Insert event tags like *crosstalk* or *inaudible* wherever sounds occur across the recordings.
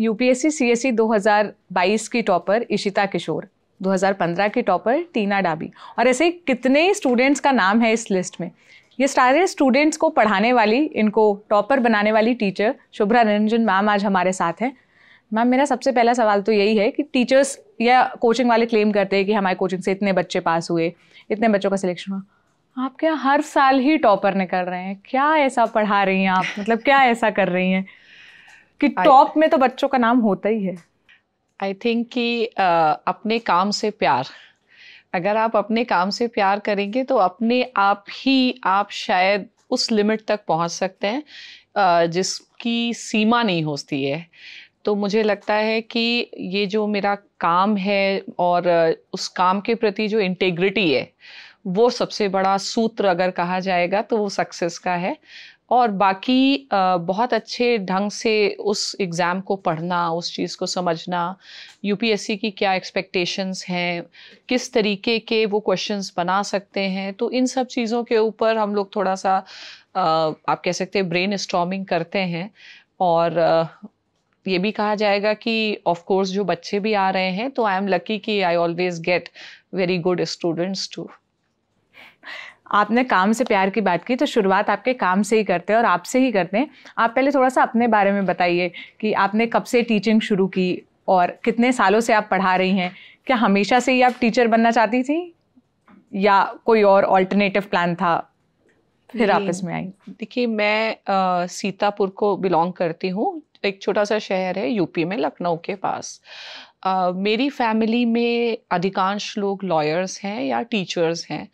UPSC CSC 2022 की topper Ishita किशोर 2015 की topper टीना डाबी और ऐसे कितने स्टूडेंट्स का नाम है इस लिस्ट में ये सारे स्टूडेंट्स को पढ़ाने वाली इनको टॉपर बनाने वाली टीचर शुभ्रा रंजन मैम आज हमारे साथ हैं मैम मेरा सबसे पहला सवाल तो यही है कि टीचर्स या कोचिंग वाले क्लेम करते हैं कि हमारे कोचिंग से इतने बच्चे पास हुए इतने बच्चों का सिलेक्शन हुआ आप क्या हर साल ही टॉपर निकल रहे हैं क्या ऐसा पढ़ा रही हैं आप मतलब क्या ऐसा कर रही हैं कि टॉप में तो बच्चों का नाम होता ही है आई थिंक कि अपने काम से प्यार अगर आप अपने काम से प्यार करेंगे तो अपने आप ही आप शायद उस लिमिट तक पहुंच सकते हैं जिसकी सीमा नहीं होती है तो मुझे लगता है कि ये जो मेरा काम है और उस काम के प्रति जो इंटेग्रिटी है वो सबसे बड़ा सूत्र अगर कहा जाएगा तो वो सक्सेस का है और बाकी बहुत अच्छे ढंग से उस एग्ज़ाम को पढ़ना उस चीज़ को समझना यूपीएससी की क्या एक्सपेक्टेशंस हैं किस तरीके के वो क्वेश्चंस बना सकते हैं तो इन सब चीज़ों के ऊपर हम लोग थोड़ा सा आप कह सकते हैं ब्रेन स्टॉमिंग करते हैं और ये भी कहा जाएगा कि ऑफ कोर्स जो बच्चे भी आ रहे हैं तो आई एम लकी कि I always get very good students too आपने काम से प्यार की बात की तो शुरुआत आपके काम से ही करते हैं और आपसे ही करते हैं आप पहले थोड़ा सा अपने बारे में बताइए कि आपने कब से टीचिंग शुरू की और कितने सालों से आप पढ़ा रही हैं क्या हमेशा से ही आप टीचर बनना चाहती थी या कोई और ऑल्टरनेटिव प्लान था फिर आप इसमें आई देखिए मैं आ, सीतापुर को बिलोंग करती हूँ एक छोटा सा शहर है यूपी में लखनऊ के पास आ, मेरी फैमिली में अधिकांश लोग लॉयर्स हैं या टीचर्स हैं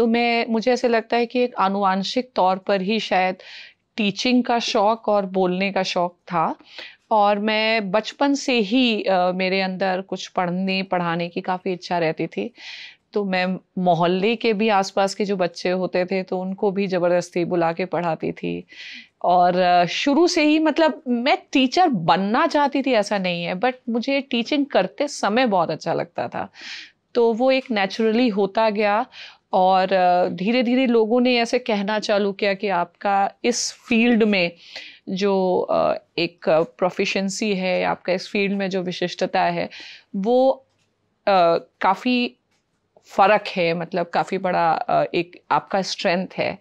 तो मैं मुझे ऐसे लगता है कि एक आनुवांशिक तौर पर ही शायद टीचिंग का शौक़ और बोलने का शौक़ था और मैं बचपन से ही आ, मेरे अंदर कुछ पढ़ने पढ़ाने की काफ़ी इच्छा रहती थी तो मैं मोहल्ले के भी आसपास के जो बच्चे होते थे तो उनको भी ज़बरदस्ती बुला के पढ़ाती थी और शुरू से ही मतलब मैं टीचर बनना चाहती थी ऐसा नहीं है बट मुझे टीचिंग करते समय बहुत अच्छा लगता था तो वो एक नेचुरली होता गया और धीरे धीरे लोगों ने ऐसे कहना चालू किया कि आपका इस फील्ड में जो एक प्रोफिशेंसी है आपका इस फील्ड में जो विशिष्टता है वो काफ़ी फ़र्क है मतलब काफ़ी बड़ा एक आपका स्ट्रेंथ है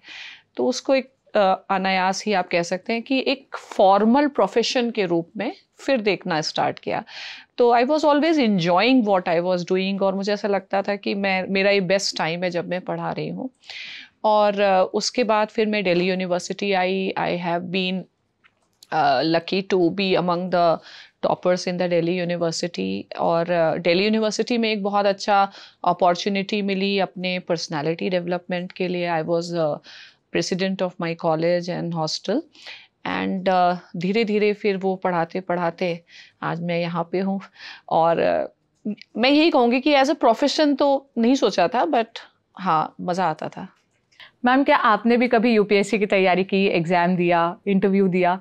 तो उसको एक अनायास ही आप कह सकते हैं कि एक फॉर्मल प्रोफेशन के रूप में फिर देखना स्टार्ट किया तो I was always enjoying what I was doing और मुझे ऐसा लगता था कि मैं मेरा ये बेस्ट टाइम है जब मैं पढ़ा रही हूँ और उसके बाद फिर मैं Delhi university I I have been lucky to be among the toppers in the Delhi university और दिल्ली यूनिवर्सिटी में एक बहुत अच्छा अपॉर्चुनिटी मिली अपने पर्सनालिटी डेवलपमेंट के लिए I was president of my college and hostel and धीरे धीरे फिर वो पढ़ाते पढ़ाते आज मैं यहाँ पे हूँ और uh, मैं यही कहूँगी कि एज अ प्रोफेशन तो नहीं सोचा था बट हाँ मज़ा आता था मैम क्या आपने भी कभी यूपीएससी की तैयारी की एग्ज़ाम दिया इंटरव्यू दिया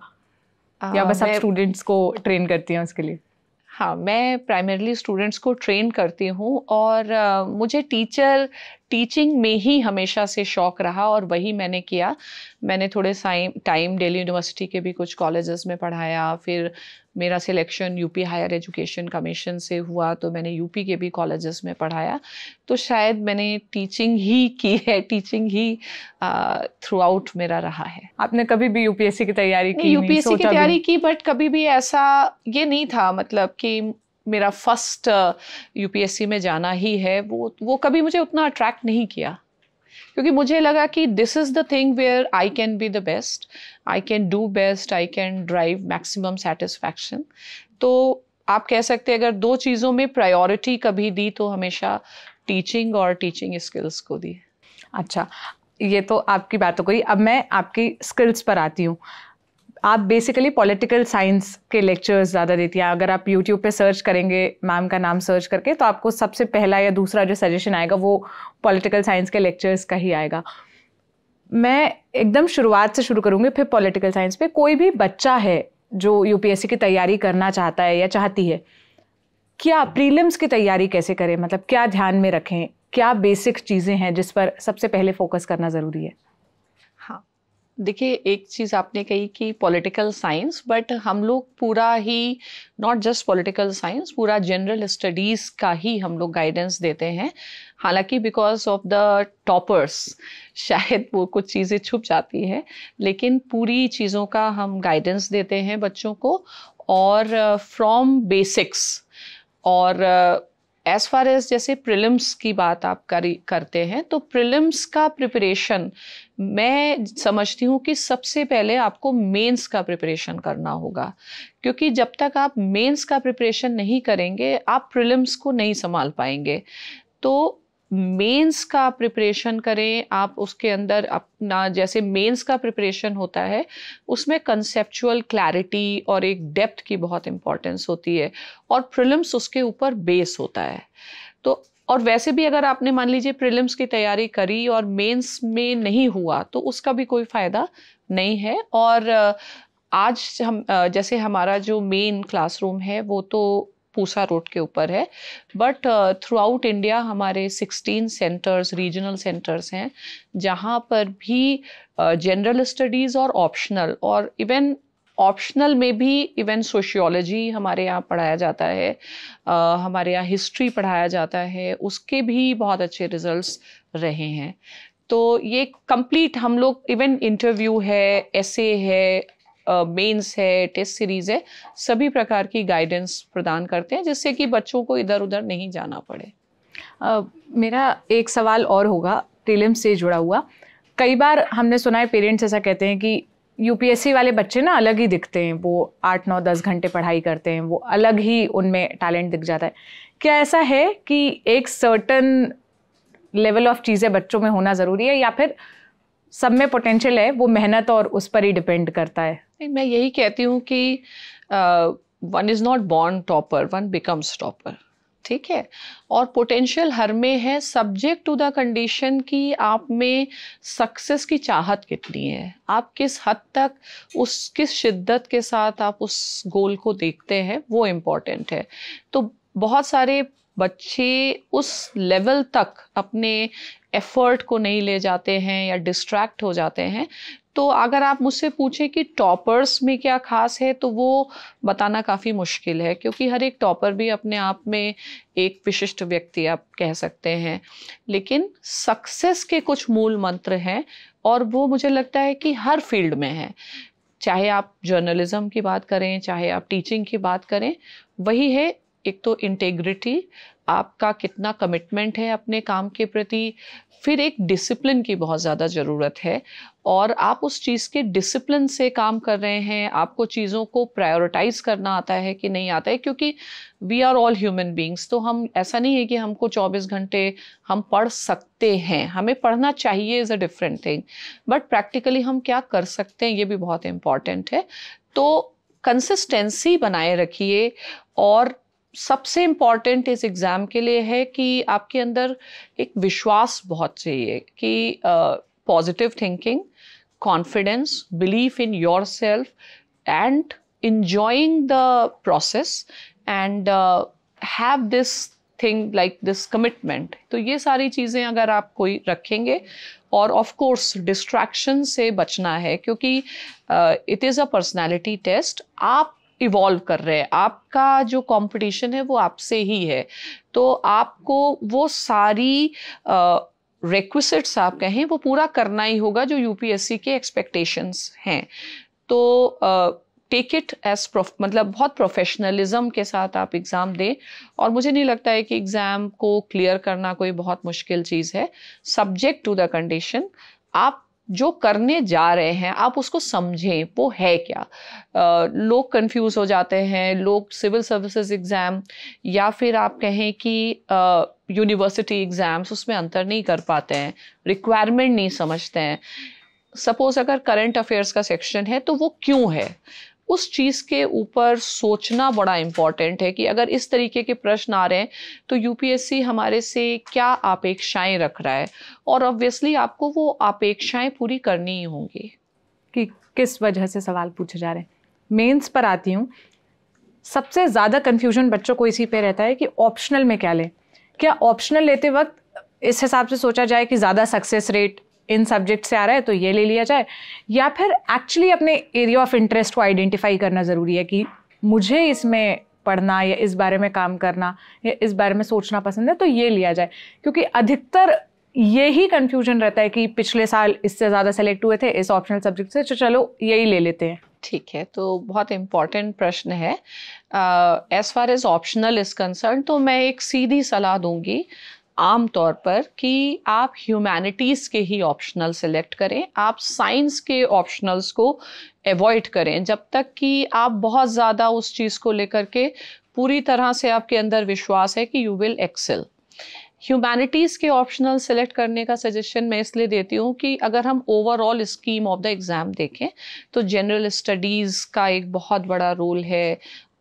आ, uh, या बस आप स्टूडेंट्स को ट्रेन करती हैं उसके लिए हाँ मैं प्राइमरली स्टूडेंट्स को ट्रेन करती हूँ और आ, uh, मुझे टीचर टीचिंग में ही हमेशा से शौक रहा और वही मैंने किया मैंने थोड़े साइम टाइम दिल्ली यूनिवर्सिटी के भी कुछ कॉलेजेस में पढ़ाया फिर मेरा selection UP higher education commission से हुआ तो मैंने यूपी के भी कॉलेजेस में पढ़ाया तो शायद मैंने टीचिंग ही की है टीचिंग ही थ्रू आउट मेरा रहा है आपने कभी भी यूपीएससी की तैयारी की यूपीएससी की तैयारी की बट कभी भी ऐसा ये नहीं था मतलब कि मेरा फर्स्ट यूपीएससी uh, में जाना ही है वो वो कभी मुझे उतना अट्रैक्ट नहीं किया क्योंकि मुझे लगा कि this is the thing where I can be the best I can do best I can drive maximum satisfaction तो आप कह सकते हैं अगर दो चीज़ों में प्रायोरिटी कभी दी तो हमेशा टीचिंग और टीचिंग स्किल्स को दी अच्छा ये तो आपकी बात हो गई अब मैं आपकी स्किल्स पर आती हूँ आप बेसिकली पॉलिटिकल साइंस के लेक्चर्स ज़्यादा देती हैं अगर आप यूट्यूब पे सर्च करेंगे मैम का नाम सर्च करके तो आपको सबसे पहला या दूसरा जो सजेशन आएगा वो पॉलिटिकल साइंस के लेक्चर्स का ही आएगा मैं एकदम शुरुआत से शुरू करूँगी फिर पॉलिटिकल साइंस पे कोई भी बच्चा है जो यू की तैयारी करना चाहता है या चाहती है क्या प्रीलिम्स की तैयारी कैसे करें मतलब क्या ध्यान में रखें क्या बेसिक चीज़ें हैं जिस पर सबसे पहले फोकस करना ज़रूरी है देखिए एक चीज़ आपने कही कि पॉलिटिकल साइंस बट हम लोग पूरा ही नॉट जस्ट पॉलिटिकल साइंस पूरा जनरल स्टडीज़ का ही हम लोग गाइडेंस देते हैं हालांकि बिकॉज ऑफ द टॉपर्स शायद वो कुछ चीज़ें छुप जाती है लेकिन पूरी चीज़ों का हम गाइडेंस देते हैं बच्चों को और फ्रॉम uh, बेसिक्स और uh, एज फार एज जैसे प्रिलिम्स की बात आप करी करते हैं तो प्रिलिम्स का प्रिपरेशन मैं समझती हूँ कि सबसे पहले आपको मेंस का प्रिपरेशन करना होगा क्योंकि जब तक आप मेंस का प्रिपरेशन नहीं करेंगे आप प्रिलिम्स को नहीं संभाल पाएंगे तो मेंस का प्रिपरेशन करें आप उसके अंदर अपना जैसे मेंस का प्रिपरेशन होता है उसमें कंसेप्चुअल क्लैरिटी और एक डेप्थ की बहुत इंपॉर्टेंस होती है और प्रिलिम्स उसके ऊपर बेस होता है तो और वैसे भी अगर आपने मान लीजिए प्रिलिम्स की तैयारी करी और मेंस में नहीं हुआ तो उसका भी कोई फ़ायदा नहीं है और आज हम जैसे हमारा जो मेन क्लासरूम है वो तो पूसा रोड के ऊपर है बट थ्रू आउट इंडिया हमारे 16 सेंटर्स रीजनल सेंटर्स हैं जहाँ पर भी जनरल uh, स्टडीज़ और ऑप्शनल और इवन ऑप्शनल में भी इवन सोशियोलॉजी हमारे यहाँ पढ़ाया जाता है uh, हमारे यहाँ हिस्ट्री पढ़ाया जाता है उसके भी बहुत अच्छे रिजल्ट्स रहे हैं तो ये कंप्लीट हम लोग इवन इंटरव्यू है एसे है मेंस है टेस्ट सीरीज़ है सभी प्रकार की गाइडेंस प्रदान करते हैं जिससे कि बच्चों को इधर उधर नहीं जाना पड़े uh, मेरा एक सवाल और होगा प्रीलिम से जुड़ा हुआ कई बार हमने सुना है पेरेंट्स ऐसा कहते हैं कि यूपीएससी वाले बच्चे ना अलग ही दिखते हैं वो आठ नौ दस घंटे पढ़ाई करते हैं वो अलग ही उनमें टैलेंट दिख जाता है क्या ऐसा है कि एक सर्टन लेवल ऑफ चीज़ें बच्चों में होना ज़रूरी है या फिर सब में पोटेंशियल है वो मेहनत और उस पर ही डिपेंड करता है मैं यही कहती हूँ कि one is not born topper one becomes topper ठीक है और पोटेंशियल हर में है सब्जेक्ट टू द कंडीशन कि आप में सक्सेस की चाहत कितनी है आप किस हद तक उस किस शिद्दत के साथ आप उस गोल को देखते हैं वो इम्पॉर्टेंट है तो बहुत सारे बच्चे उस लेवल तक अपने एफर्ट को नहीं ले जाते हैं या डिस्ट्रैक्ट हो जाते हैं तो अगर आप मुझसे पूछें कि टॉपर्स में क्या ख़ास है तो वो बताना काफ़ी मुश्किल है क्योंकि हर एक टॉपर भी अपने आप में एक विशिष्ट व्यक्ति आप कह सकते हैं लेकिन सक्सेस के कुछ मूल मंत्र हैं और वो मुझे लगता है कि हर फील्ड में है चाहे आप जर्नलिज़्म की बात करें चाहे आप टीचिंग की बात करें वही है एक तो इंटेग्रिटी आपका कितना कमिटमेंट है अपने काम के प्रति फिर एक डिसिप्लिन की बहुत ज़्यादा ज़रूरत है और आप उस चीज़ के डिसिप्लिन से काम कर रहे हैं आपको चीज़ों को प्रायोरिटाइज करना आता है कि नहीं आता है क्योंकि we are all human beings तो हम ऐसा नहीं है कि हमको 24 घंटे हम पढ़ सकते हैं हमें पढ़ना चाहिए is a different thing but practically हम क्या कर सकते हैं ये भी बहुत इम्पॉर्टेंट है तो कंसिस्टेंसी बनाए रखिए और सबसे इम्पॉर्टेंट इस एग्ज़ाम के लिए है कि आपके अंदर एक विश्वास बहुत चाहिए कि positive thinking confidence belief in yourself and enjoying the process and have this thing like this commitment तो ये सारी चीज़ें अगर आप कोई रखेंगे और ऑफ कोर्स डिस्ट्रैक्शन से बचना है क्योंकि it is a personality test आप इवॉल्व कर रहे हैं आपका जो कंपटीशन है वो आपसे ही है तो आपको वो सारी रिक्वेस्ट्स आप कहें वो पूरा करना ही होगा जो यूपीएससी के एक्सपेक्टेशंस हैं तो टेक इट एज मतलब बहुत प्रोफेशनलिज्म के साथ आप एग्ज़ाम दें और मुझे नहीं लगता है कि एग्ज़ाम को क्लियर करना कोई बहुत मुश्किल चीज़ है सब्जेक्ट टू द कंडीशन आप जो करने जा रहे हैं आप उसको समझें वो है क्या आ, लोग कंफ्यूज हो जाते हैं लोग सिविल सर्विसेज एग्ज़ाम या फिर आप कहें कि यूनिवर्सिटी एग्ज़ाम्स उसमें अंतर नहीं कर पाते हैं रिक्वायरमेंट नहीं समझते हैं सपोज़ अगर करंट अफेयर्स का सेक्शन है तो वो क्यों है उस चीज़ के ऊपर सोचना बड़ा इम्पॉर्टेंट है कि अगर इस तरीके के प्रश्न आ रहे हैं तो यूपीएससी हमारे से क्या अपेक्षाएं रख रहा है और ऑब्वियसली आपको वो अपेक्षाएं पूरी करनी ही होंगी कि किस वजह से सवाल पूछे जा रहे हैं मेंस पर आती हूँ सबसे ज़्यादा कन्फ्यूजन बच्चों को इसी पे रहता है कि ऑप्शनल में क्या लें क्या ऑप्शनल लेते वक्त इस हिसाब से सोचा जाए कि ज़्यादा सक्सेस रेट इन सब्जेक्ट से आ रहा है तो ये ले लिया जाए या फिर एक्चुअली अपने एरिया ऑफ इंटरेस्ट को आइडेंटिफाई करना ज़रूरी है कि मुझे इसमें पढ़ना या इस बारे में काम करना या इस बारे में सोचना पसंद है तो ये लिया जाए क्योंकि अधिकतर ये ही कन्फ्यूजन रहता है कि पिछले साल इससे ज़्यादा सेलेक्ट हुए थे इस ऑप्शनल सब्जेक्ट से तो चलो यही ले लेते हैं ठीक है तो बहुत इम्पॉर्टेंट प्रश्न है as far as optional is concern तो मैं एक सीधी सलाह दूंगी आम तौर पर कि आप ह्यूमैनिटीज़ के ही ऑप्शनल सेलेक्ट करें आप साइंस के ऑप्शनल्स को अवॉइड करें जब तक कि आप बहुत ज़्यादा उस चीज़ को लेकर के पूरी तरह से आपके अंदर विश्वास है कि यू विल एक्सेल ह्यूमैनिटीज़ के ऑप्शनल सेलेक्ट करने का सजेशन मैं इसलिए देती हूँ कि अगर हम overall scheme of the exam देखें तो जनरल स्टडीज़ का एक बहुत बड़ा रोल है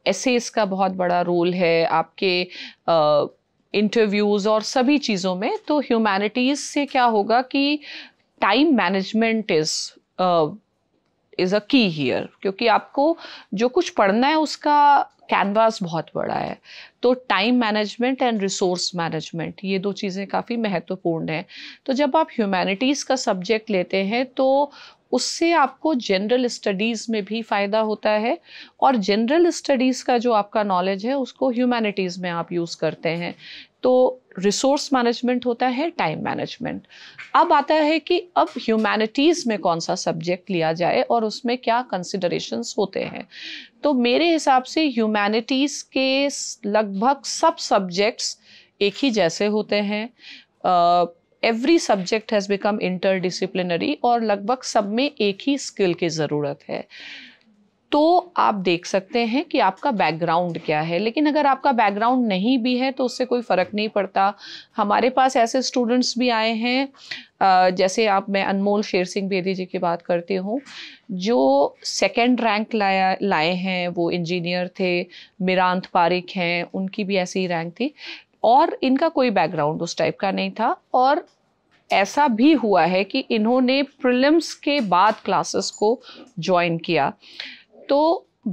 एसेस का बहुत बड़ा रोल है आपके इंटरव्यूज़ और सभी चीज़ों में तो ह्यूमैनिटीज़ से क्या होगा कि time management is is a key here क्योंकि आपको जो कुछ पढ़ना है उसका कैनवास बहुत बड़ा है तो time management and resource management ये दो चीज़ें काफ़ी महत्वपूर्ण हैं तो जब आप ह्यूमैनिटीज़ का सब्जेक्ट लेते हैं तो उससे आपको जनरल स्टडीज़ में भी फ़ायदा होता है और जनरल स्टडीज़ का जो आपका नॉलेज है उसको ह्यूमैनिटीज़ में आप यूज़ करते हैं तो रिसोर्स मैनेजमेंट होता है टाइम मैनेजमेंट अब आता है कि अब ह्यूमैनिटीज़ में कौन सा सब्जेक्ट लिया जाए और उसमें क्या कंसिडरेशंस होते हैं तो मेरे हिसाब से ह्यूमैनिटीज़ के लगभग सब सब्जेक्ट्स एक ही जैसे होते हैं every subject has become interdisciplinary और लगभग सब में एक ही स्किल की ज़रूरत है तो आप देख सकते हैं कि आपका बैकग्राउंड क्या है लेकिन अगर आपका बैकग्राउंड नहीं भी है तो उससे कोई फ़र्क नहीं पड़ता हमारे पास ऐसे स्टूडेंट्स भी आए हैं जैसे आप मैं अनमोल शेर सिंह बेदी जी की बात करती हूँ जो सेकेंड रैंक लाया लाए हैं वो इंजीनियर थे मिरांत पारिक हैं उनकी भी ऐसी ही रैंक थी और इनका कोई बैकग्राउंड उस टाइप का नहीं था और ऐसा भी हुआ है कि इन्होंने प्रिलिम्स के बाद क्लासेस को ज्वाइन किया तो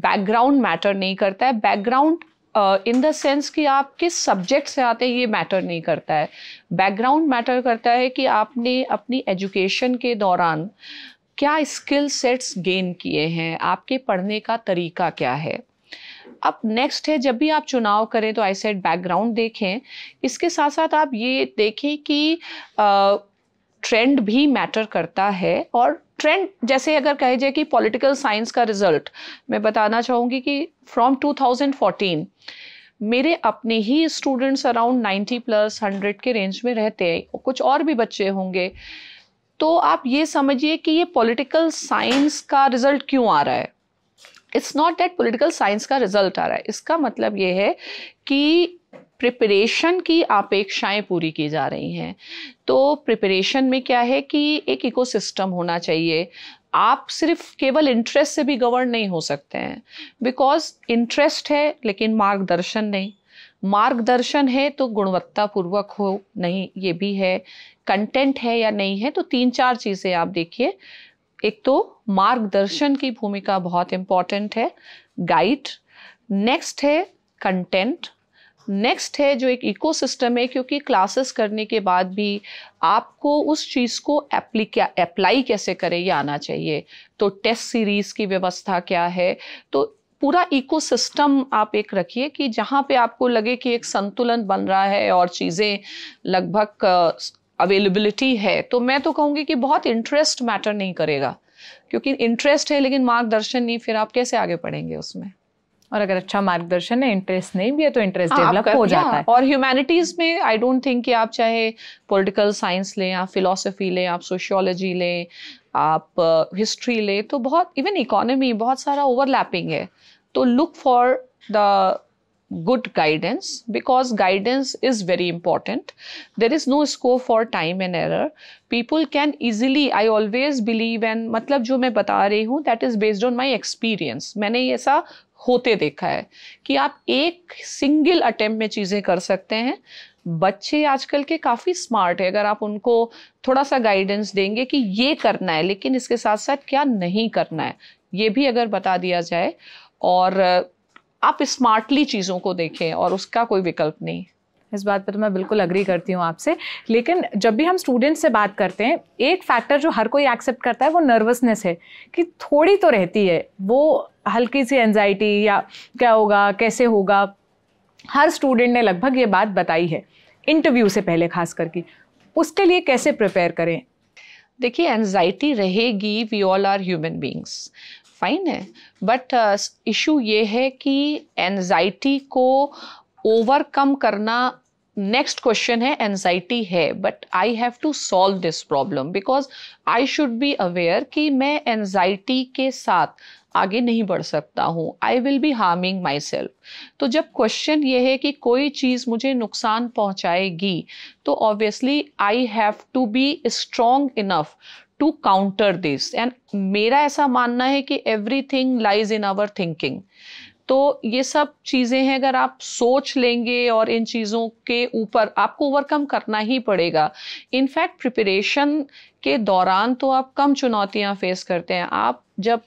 बैकग्राउंड मैटर नहीं करता है बैकग्राउंड इन द सेंस कि आप किस सब्जेक्ट से आते हैं ये मैटर नहीं करता है बैकग्राउंड मैटर करता है कि आपने अपनी एजुकेशन के दौरान क्या स्किल सेट्स गेन किए हैं आपके पढ़ने का तरीका क्या है अब नेक्स्ट है जब भी आप चुनाव करें तो आई सेट बैकग्राउंड देखें इसके साथ साथ आप ये देखें कि ट्रेंड भी मैटर करता है और ट्रेंड जैसे अगर कहे जाए कि पॉलिटिकल साइंस का रिजल्ट मैं बताना चाहूँगी कि फ्रॉम 2014 मेरे अपने ही स्टूडेंट्स अराउंड 90 प्लस 100 के रेंज में रहते हैं कुछ और भी बच्चे होंगे तो आप ये समझिए कि ये पॉलिटिकल साइंस का रिजल्ट क्यों आ रहा है it's not that political science का रिजल्ट आ रहा है इसका मतलब ये है कि प्रिपरेशन की अपेक्षाएं पूरी की जा रही हैं तो प्रिपरेशन में क्या है कि एक इकोसिस्टम होना चाहिए आप सिर्फ केवल इंटरेस्ट से भी गवर्न नहीं हो सकते हैं बिकॉज इंटरेस्ट है लेकिन मार्गदर्शन नहीं मार्गदर्शन है तो गुणवत्तापूर्वक हो नहीं ये भी है कंटेंट है या नहीं है तो तीन चार चीज़ें आप देखिए एक तो मार्गदर्शन की भूमिका बहुत इंपॉर्टेंट है गाइड नेक्स्ट है कंटेंट नेक्स्ट है जो एक इकोसिस्टम है क्योंकि क्लासेस करने के बाद भी आपको उस चीज़ को अप्लाई कैसे करें ये आना चाहिए तो टेस्ट सीरीज़ की व्यवस्था क्या है तो पूरा इकोसिस्टम आप एक रखिए कि जहाँ पे आपको लगे कि एक संतुलन बन रहा है और चीज़ें लगभग अवेलेबिलिटी है तो मैं तो कहूँगी कि बहुत इंटरेस्ट मैटर नहीं करेगा क्योंकि इंटरेस्ट है लेकिन मार्गदर्शन नहीं फिर आप कैसे आगे पढ़ेंगे उसमें और अगर अच्छा मार्गदर्शन है इंटरेस्ट नहीं भी है तो इंटरेस्ट डेवलप हाँ, हो जाता हाँ, है और ह्यूमैनिटीज में आई डोंट थिंक कि आप चाहे पॉलिटिकल साइंस लें आप फिलोसफी लें आप सोशियोलॉजी लें आप हिस्ट्री uh, लें तो बहुत इवन इकोनॉमी बहुत सारा ओवरलैपिंग है तो look for the good guidance because guidance is very important. There is no scope for time and error. People can easily, I always believe and matlab jo main bata rahi hu that is based on my experience. maine aisa होते देखा है कि आप एक single attempt में चीज़ें कर सकते हैं बच्चे आजकल के काफ़ी स्मार्ट है अगर आप उनको थोड़ा सा गाइडेंस देंगे कि ये करना है लेकिन इसके साथ साथ क्या नहीं करना है ये भी अगर बता दिया जाए और आप स्मार्टली चीज़ों को देखें और उसका कोई विकल्प नहीं इस बात पर तो मैं बिल्कुल अग्री करती हूँ आपसे लेकिन जब भी हम स्टूडेंट से बात करते हैं एक फैक्टर जो हर कोई एक्सेप्ट करता है वो नर्वसनेस है कि थोड़ी तो रहती है वो हल्की सी एनजाइटी या क्या होगा कैसे होगा हर स्टूडेंट ने लगभग ये बात बताई है इंटरव्यू से पहले खास करके उसके लिए कैसे प्रिपेयर करें देखिए एनजाइटी रहेगी we all are human beings fine है बट इशू uh, ये है कि एनजाइटी को ओवरकम करना नेक्स्ट क्वेश्चन है एनजाइटी है but I have to solve this problem because I should be aware कि मैं एनजाइटी के साथ आगे नहीं बढ़ सकता हूँ I will be harming myself तो जब क्वेश्चन ये है कि कोई चीज़ मुझे नुकसान पहुँचाएगी तो obviously I have to be strong enough to counter this and मेरा ऐसा मानना है कि everything lies in our thinking तो ये सब चीज़ें हैं अगर आप सोच लेंगे और इन चीज़ों के ऊपर आपको ओवरकम करना ही पड़ेगा इनफैक्ट प्रिपरेशन के दौरान तो आप कम चुनौतियां फेस करते हैं आप जब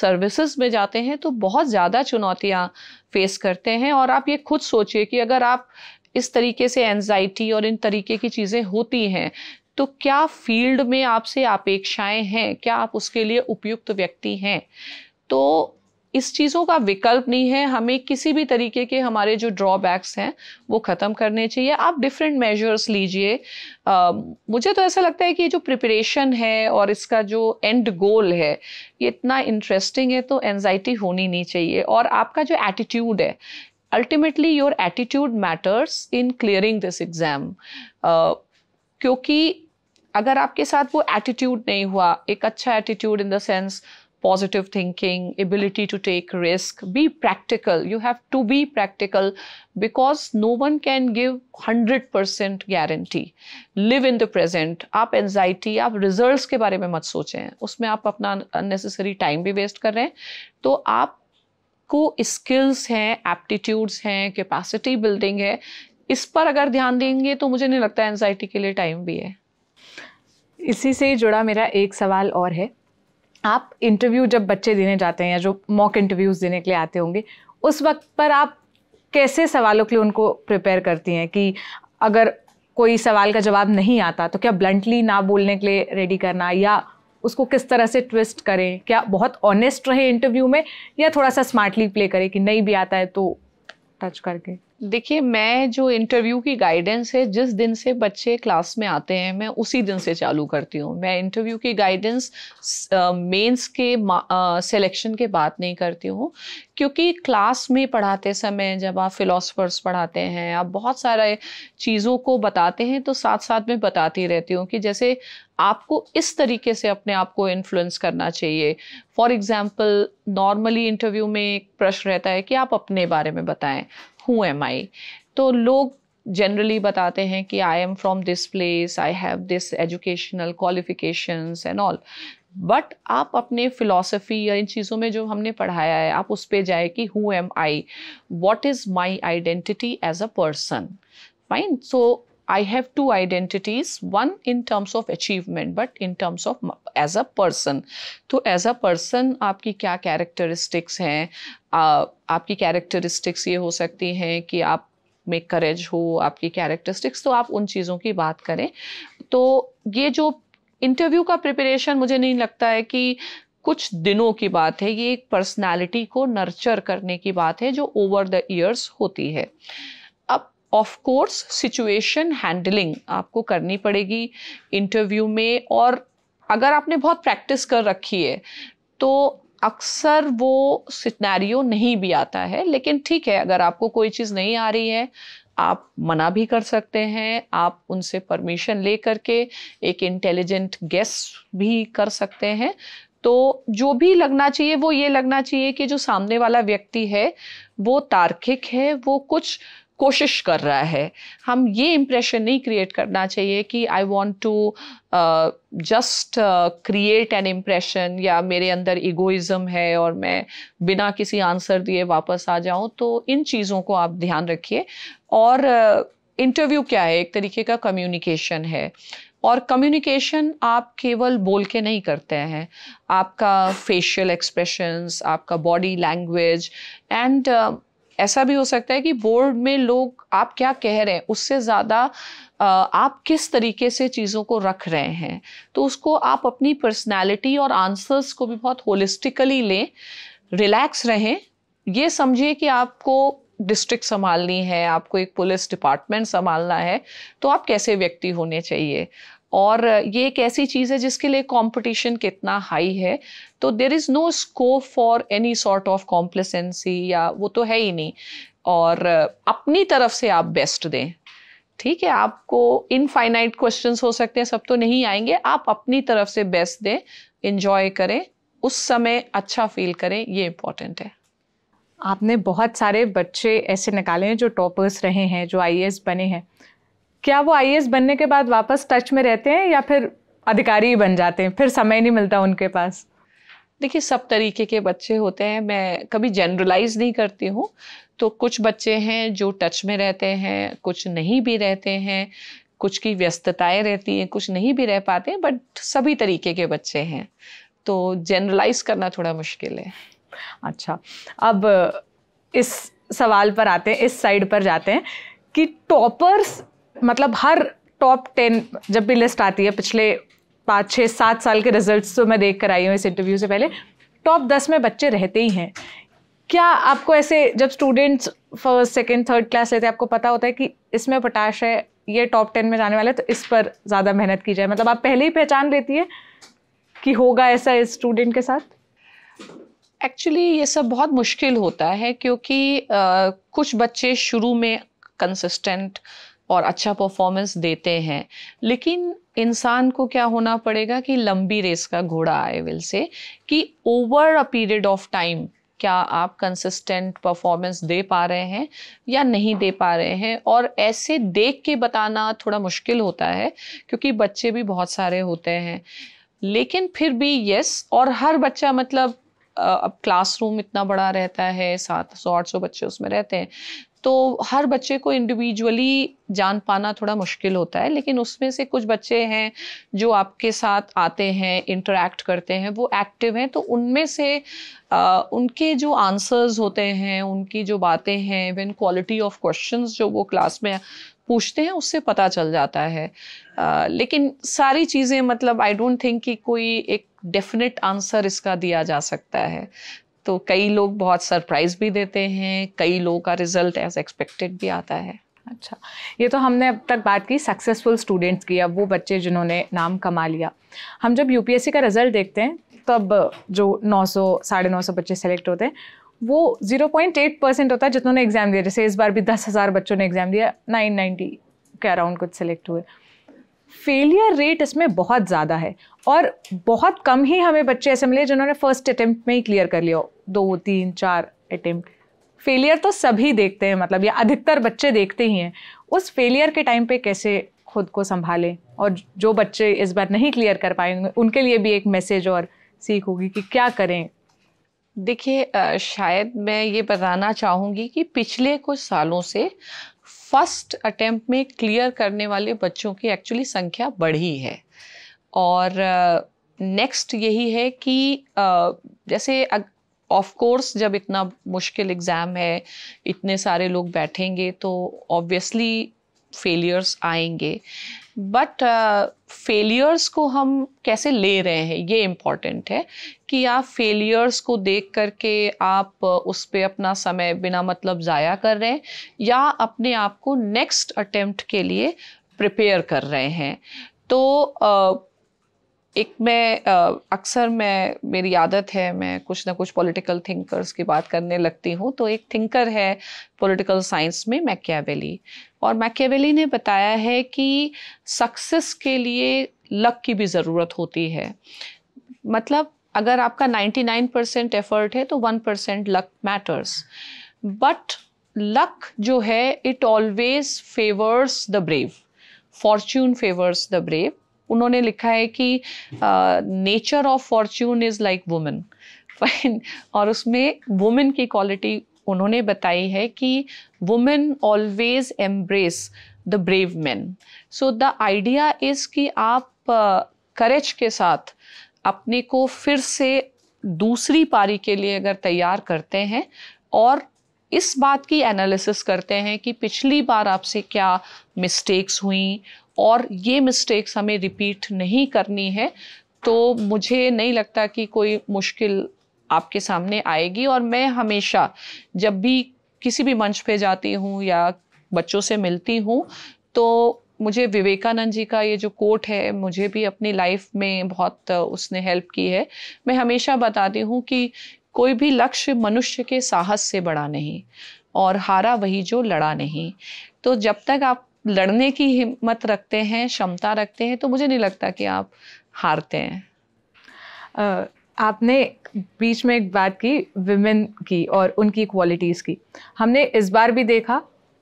सर्विसेज में जाते हैं तो बहुत ज़्यादा चुनौतियां फेस करते हैं और आप ये खुद सोचिए कि अगर आप इस तरीके से एनजाइटी और इन तरीके की चीज़ें होती हैं तो क्या फील्ड में आपसे अपेक्षाएं हैं क्या आप उसके लिए उपयुक्त व्यक्ति हैं तो इस चीज़ों का विकल्प नहीं है हमें किसी भी तरीके के हमारे जो ड्रॉबैक्स हैं वो ख़त्म करने चाहिए आप डिफरेंट मेजर्स लीजिए मुझे तो ऐसा लगता है कि जो प्रिपरेशन है और इसका जो एंड गोल है ये इतना इंटरेस्टिंग है तो एनजाइटी होनी नहीं चाहिए और आपका जो एटीट्यूड है ultimately your attitude matters in clearing this exam क्योंकि अगर आपके साथ वो एटीट्यूड नहीं हुआ एक अच्छा attitude in the sense positive thinking ability to take risk be practical you have to be practical because no one can give hundred percent guarantee live in the present आप एनजाइटी आप result के बारे में मत सोचें उसमें आप अपना अननेसेसरी टाइम भी वेस्ट कर रहे हैं तो आपको स्किल्स हैं एप्टीट्यूड्स हैं कैपेसिटी बिल्डिंग है इस पर अगर ध्यान देंगे तो मुझे नहीं लगता एनजाइटी के लिए टाइम भी है इसी से जुड़ा मेरा एक सवाल और है आप इंटरव्यू जब बच्चे देने जाते हैं या जो मॉक इंटरव्यूज़ देने के लिए आते होंगे उस वक्त पर आप कैसे सवालों के लिए उनको प्रिपेयर करती हैं कि अगर कोई सवाल का जवाब नहीं आता तो क्या ब्लंटली ना बोलने के लिए रेडी करना या उसको किस तरह से ट्विस्ट करें क्या बहुत ऑनेस्ट रहे इंटरव्यू में या थोड़ा सा स्मार्टली प्ले करें कि नहीं भी आता है तो टच करके देखिए मैं जो इंटरव्यू की गाइडेंस है जिस दिन से बच्चे क्लास में आते हैं मैं उसी दिन से चालू करती हूँ मैं इंटरव्यू की गाइडेंस मेंस के सिलेक्शन के बाद नहीं करती हूँ क्योंकि क्लास में पढ़ाते समय जब आप फिलोसफर्स पढ़ाते हैं आप बहुत सारे चीज़ों को बताते हैं तो साथ साथ में बताती रहती हूँ कि जैसे आपको इस तरीके से अपने आप को इन्फ्लुएंस करना चाहिए फॉर एग्ज़ाम्पल नॉर्मली इंटरव्यू में एक प्रश्न रहता है कि आप अपने बारे में बताएं हु एम आई तो लोग जनरली बताते हैं कि I am from this place I have this educational qualification and all but आप अपने फिलोसफी या इन चीज़ों में जो हमने पढ़ाया है आप उस पर जाए कि who am I what is my identity as a person fine so I have two identities, one in terms of achievement, but in terms of as a person. तो as a person आपकी क्या characteristics हैं आपकी characteristics ये हो सकती हैं कि आप में करेज हो आपकी कैरेक्टरिस्टिक्स तो आप उन चीज़ों की बात करें तो ये जो इंटरव्यू का प्रिपरेशन मुझे नहीं लगता है कि कुछ दिनों की बात है ये एक पर्सनैलिटी को नर्चर करने की बात है जो ओवर द ईयर्स होती है ऑफ कोर्स सिचुएशन हैंडलिंग आपको करनी पड़ेगी इंटरव्यू में और अगर आपने बहुत प्रैक्टिस कर रखी है तो अक्सर वो सिनेरियो नहीं भी आता है लेकिन ठीक है अगर आपको कोई चीज़ नहीं आ रही है आप मना भी कर सकते हैं आप उनसे परमिशन ले करके एक इंटेलिजेंट गेस भी कर सकते हैं तो जो भी लगना चाहिए वो ये लगना चाहिए कि जो सामने वाला व्यक्ति है वो तार्किक है वो कुछ कोशिश कर रहा है हम ये इम्प्रेशन नहीं क्रिएट करना चाहिए कि I want to just create an impression या मेरे अंदर इगोइज़म है और मैं बिना किसी आंसर दिए वापस आ जाऊँ तो इन चीज़ों को आप ध्यान रखिए और इंटरव्यू uh, क्या है एक तरीके का कम्युनिकेशन है और कम्युनिकेशन आप केवल बोल के नहीं करते हैं आपका फेशियल एक्सप्रेशंस आपका बॉडी लैंग्वेज एंड ऐसा भी हो सकता है कि बोर्ड में लोग आप क्या कह रहे हैं उससे ज़्यादा आप किस तरीके से चीज़ों को रख रहे हैं तो उसको आप अपनी पर्सनैलिटी और आंसर्स को भी बहुत होलिस्टिकली लें रिलैक्स रहें ये समझिए कि आपको डिस्ट्रिक्ट संभालनी है आपको एक पुलिस डिपार्टमेंट संभालना है तो आप कैसे व्यक्ति होने चाहिए और ये एक ऐसी चीज़ है जिसके लिए कंपटीशन कितना हाई है तो there is no scope for any sort of complacency या वो तो है ही नहीं और अपनी तरफ से आप बेस्ट दें ठीक है आपको इनफाइनाइट क्वेश्चंस हो सकते हैं सब तो नहीं आएंगे आप अपनी तरफ से बेस्ट दें इन्जॉय करें उस समय अच्छा फील करें ये इम्पोर्टेंट है आपने बहुत सारे बच्चे ऐसे निकाले हैं जो टॉपर्स रहे हैं जो आई बने हैं क्या वो आई बनने के बाद वापस टच में रहते हैं या फिर अधिकारी ही बन जाते हैं फिर समय नहीं मिलता उनके पास देखिए सब तरीके के बच्चे होते हैं मैं कभी जनरलाइज नहीं करती हूँ तो कुछ बच्चे हैं जो टच में रहते हैं कुछ नहीं भी रहते हैं कुछ की व्यस्तताएं रहती हैं कुछ नहीं भी रह पाते हैं बट सभी तरीके के बच्चे हैं तो जनरलाइज करना थोड़ा मुश्किल है अच्छा अब इस सवाल पर आते हैं इस साइड पर जाते हैं कि टॉपर्स मतलब हर टॉप टेन जब भी लिस्ट आती है पिछले पाँच छः सात साल के रिजल्ट तो मैं देख कर आई हूँ इस इंटरव्यू से पहले टॉप दस में बच्चे रहते ही हैं क्या आपको ऐसे जब students first second third class लेते हैं आपको पता होता है कि इसमें पटाश है ये टॉप टेन में जाने वाला है तो इस पर ज़्यादा मेहनत की जाए मतलब आप पहले ही पहचान लेती है कि होगा ऐसा इस स्टूडेंट के साथ एक्चुअली ये सब बहुत मुश्किल होता है क्योंकि आ, कुछ बच्चे शुरू में कंसिस्टेंट और अच्छा परफॉर्मेंस देते हैं लेकिन इंसान को क्या होना पड़ेगा कि लंबी रेस का घोड़ा आए विल से कि over a period of time क्या आप कंसिस्टेंट परफॉर्मेंस दे पा रहे हैं या नहीं दे पा रहे हैं और ऐसे देख के बताना थोड़ा मुश्किल होता है क्योंकि बच्चे भी बहुत सारे होते हैं लेकिन फिर भी यस और हर बच्चा मतलब अब क्लासरूम इतना बड़ा रहता है सात सौ आठ सौ बच्चे उसमें रहते हैं तो हर बच्चे को इंडिविजुअली जान पाना थोड़ा मुश्किल होता है लेकिन उसमें से कुछ बच्चे हैं जो आपके साथ आते हैं इंटरेक्ट करते हैं वो एक्टिव हैं तो उनमें से आ, उनके जो आंसर्स होते हैं उनकी जो बातें हैं इवन क्वालिटी ऑफ क्वेश्चंस जो वो क्लास में पूछते हैं उससे पता चल जाता है आ, लेकिन सारी चीज़ें मतलब आई डोंट थिंक कि कोई एक डेफिनेट आंसर इसका दिया जा सकता है तो कई लोग बहुत सरप्राइज भी देते हैं कई लोगों का रिजल्ट एज एक्सपेक्टेड भी आता है अच्छा ये तो हमने अब तक बात की सक्सेसफुल स्टूडेंट्स की अब वो बच्चे जिन्होंने नाम कमा लिया हम जब यू का रिजल्ट देखते हैं तब जो 900 साढ़े नौ सौ बच्चे सेलेक्ट होते हैं वो 0.8 परसेंट होता है जितनों ने एग्ज़ाम दिया जैसे इस बार भी दस हज़ार बच्चों ने एग्ज़ाम दिया 990 के अराउंड कुछ सेलेक्ट हुए फेलियर रेट इसमें बहुत ज़्यादा है और बहुत कम ही हमें बच्चे ऐसे मिले जिन्होंने फर्स्ट अटैम्प्ट में ही क्लियर कर लिया दो तीन चार अटैम्प्ट फेलियर तो सभी देखते हैं मतलब या अधिकतर बच्चे देखते ही हैं उस फेलियर के टाइम पे कैसे खुद को संभालें और जो बच्चे इस बार नहीं क्लियर कर पाएंगे उनके लिए भी एक मैसेज और सीख होगी कि क्या करें देखिए शायद मैं ये बताना चाहूँगी कि पिछले कुछ सालों से फर्स्ट अटेम्प्ट में क्लियर करने वाले बच्चों की एक्चुअली संख्या बढ़ी है और नेक्स्ट uh, यही है कि uh, जैसे ऑफ कोर्स जब इतना मुश्किल एग्ज़ाम है इतने सारे लोग बैठेंगे तो ऑब्वियसली फेलियर्स आएंगे बट फेलियर्स uh, को हम कैसे ले रहे हैं ये इम्पॉर्टेंट है कि आप फेलियर्स को देख करके आप uh, उस पर अपना समय बिना मतलब ज़ाया कर रहे हैं या अपने आप को नेक्स्ट अटेम्प्ट के लिए प्रिपेयर कर रहे हैं तो uh, एक मैं अक्सर मैं मेरी आदत है मैं कुछ ना कुछ पॉलिटिकल थिंकर्स की बात करने लगती हूँ तो एक थिंकर है पॉलिटिकल साइंस में मैकियावेली और मैकियावेली ने बताया है कि सक्सेस के लिए लक की भी ज़रूरत होती है मतलब अगर आपका 99 परसेंट एफर्ट है तो 1 percent luck matters but luck जो है it always favours the brave fortune favours the brave उन्होंने लिखा है कि nature of fortune is like women fine और उसमें वुमेन की क्वालिटी उन्होंने बताई है कि women always embrace the brave man so the idea is कि आप करेज के साथ अपने को फिर से दूसरी पारी के लिए अगर तैयार करते हैं और इस बात की एनालिसिस करते हैं कि पिछली बार आपसे क्या मिस्टेक्स हुई और ये मिस्टेक्स हमें रिपीट नहीं करनी है तो मुझे नहीं लगता कि कोई मुश्किल आपके सामने आएगी और मैं हमेशा जब भी किसी भी मंच पे जाती हूँ या बच्चों से मिलती हूँ तो मुझे विवेकानंद जी का ये जो कोट है मुझे भी अपनी लाइफ में बहुत उसने हेल्प की है मैं हमेशा बताती हूँ कि कोई भी लक्ष्य मनुष्य के साहस से बड़ा नहीं और हारा वही जो लड़ा नहीं तो जब तक आप लड़ने की हिम्मत रखते हैं क्षमता रखते हैं तो मुझे नहीं लगता कि आप हारते हैं आपने बीच में एक बात की विमेन की और उनकी क्वालिटीज़ की हमने इस बार भी देखा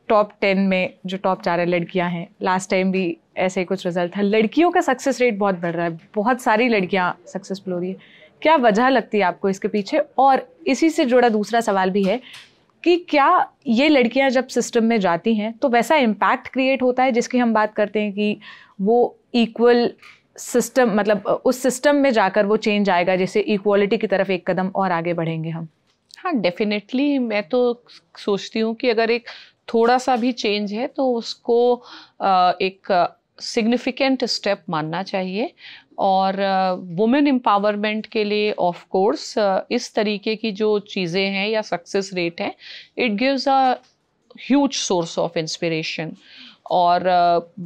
टॉप टेन में जो टॉप चार लड़कियां हैं लास्ट टाइम भी ऐसे ही कुछ रिजल्ट था लड़कियों का सक्सेस रेट बहुत बढ़ रहा है बहुत सारी लड़कियां सक्सेसफुल हो रही है क्या वजह लगती है आपको इसके पीछे और इसी से जुड़ा दूसरा सवाल भी है कि क्या ये लड़कियां जब सिस्टम में जाती हैं तो वैसा इम्पैक्ट क्रिएट होता है जिसकी हम बात करते हैं कि वो इक्वल सिस्टम मतलब उस सिस्टम में जाकर वो चेंज आएगा जैसे इक्वालिटी की तरफ एक कदम और आगे बढ़ेंगे हम हाँ डेफिनेटली मैं तो सोचती हूँ कि अगर एक थोड़ा सा भी चेंज है तो उसको एक सिग्निफिकेंट स्टेप मानना चाहिए और वुमेन एम्पावरमेंट के लिए ऑफ कोर्स इस तरीके की जो चीज़ें हैं या सक्सेस रेट है it gives a huge source of inspiration और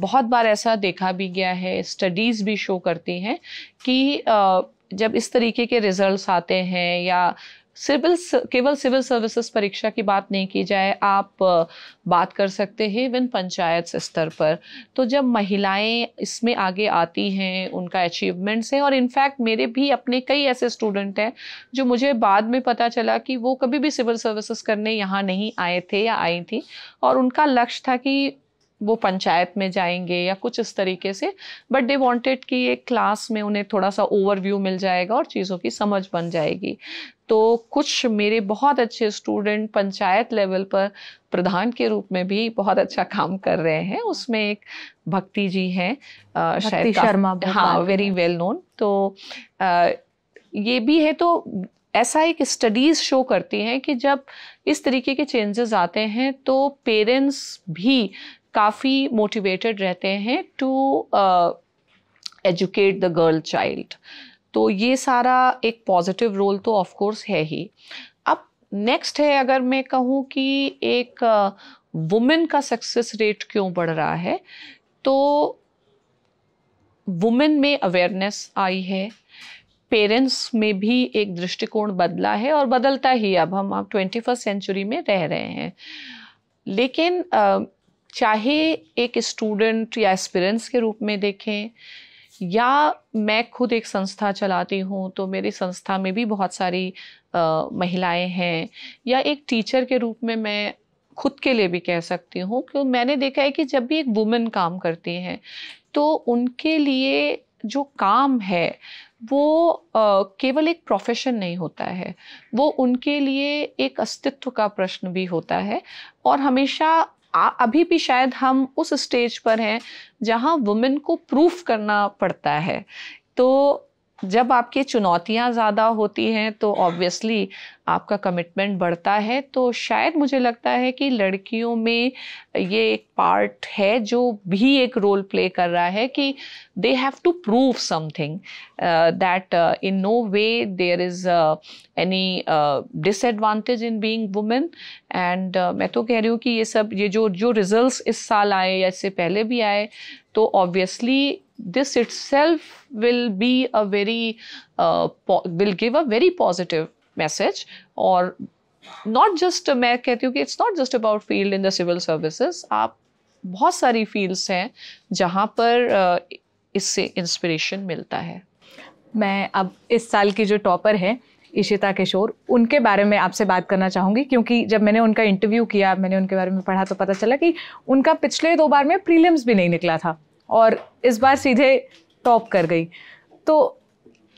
बहुत बार ऐसा देखा भी गया है स्टडीज़ भी शो करती हैं कि जब इस तरीके के रिजल्ट्स आते हैं या सिविल केवल सिविल सर्विसेज परीक्षा की बात नहीं की जाए आप बात कर सकते हैं विन पंचायत स्तर पर तो जब महिलाएं इसमें आगे आती हैं उनका अचीवमेंट्स हैं और इनफैक्ट मेरे भी अपने कई ऐसे स्टूडेंट हैं जो मुझे बाद में पता चला कि वो कभी भी सिविल सर्विसेज करने यहाँ नहीं आए थे या आई थी और उनका लक्ष्य था कि वो पंचायत में जाएंगे या कुछ इस तरीके से बट दे वॉन्टेड कि एक क्लास में उन्हें थोड़ा सा ओवरव्यू मिल जाएगा और चीज़ों की समझ बन जाएगी तो कुछ मेरे बहुत अच्छे स्टूडेंट पंचायत लेवल पर प्रधान के रूप में भी बहुत अच्छा काम कर रहे हैं उसमें एक भक्ति जी हैं शायद शर्मा हाँ वेरी वेल नोन तो आ, ये भी है तो ऐसा एक स्टडीज़ शो करती हैं कि जब इस तरीके के चेंजेस आते हैं तो पेरेंट्स भी काफ़ी मोटिवेटेड रहते हैं to educate the girl child तो ये सारा एक पॉजिटिव रोल तो ऑफ कोर्स है ही अब नेक्स्ट है अगर मैं कहूँ कि एक वुमेन uh, का सक्सेस रेट क्यों बढ़ रहा है तो वुमेन में अवेयरनेस आई है पेरेंट्स में भी एक दृष्टिकोण बदला है और बदलता ही अब हम आप ट्वेंटी फर्स्ट सेंचुरी में रह रहे हैं लेकिन uh, चाहे एक स्टूडेंट या एस्पिरेंट्स के रूप में देखें या मैं खुद एक संस्था चलाती हूँ तो मेरी संस्था में भी बहुत सारी महिलाएं हैं या एक टीचर के रूप में मैं खुद के लिए भी कह सकती हूँ क्यों मैंने देखा है कि जब भी एक वुमेन काम करती हैं तो उनके लिए जो काम है वो केवल एक प्रोफेशन नहीं होता है वो उनके लिए एक अस्तित्व का प्रश्न भी होता है और हमेशा अभी भी शायद हम उस स्टेज पर हैं जहाँ वुमेन को प्रूफ करना पड़ता है तो जब आपकी चुनौतियां ज़्यादा होती हैं तो ऑब्वियसली आपका कमिटमेंट बढ़ता है तो शायद मुझे लगता है कि लड़कियों में ये एक पार्ट है जो भी एक रोल प्ले कर रहा है कि they have to prove something that in no way there is any disadvantage in being women and मैं तो कह रही हूँ कि ये सब ये जो जो रिजल्ट्स इस साल आए या इससे पहले भी आए तो obviously this itself will be a very will give a very positive message और नॉट जस्ट मैं कहती हूँ कि it's not just about field in the civil services आप बहुत सारी फील्ड्स हैं जहाँ पर uh, इससे इंस्परेशन मिलता है मैं अब इस साल की जो टॉपर है इशिता किशोर उनके बारे में आपसे बात करना चाहूँगी क्योंकि जब मैंने उनका इंटरव्यू किया मैंने उनके बारे में पढ़ा तो पता चला कि उनका पिछले दो बार में प्रीलिम्स भी नहीं निकला था और इस बार सीधे टॉप कर गई तो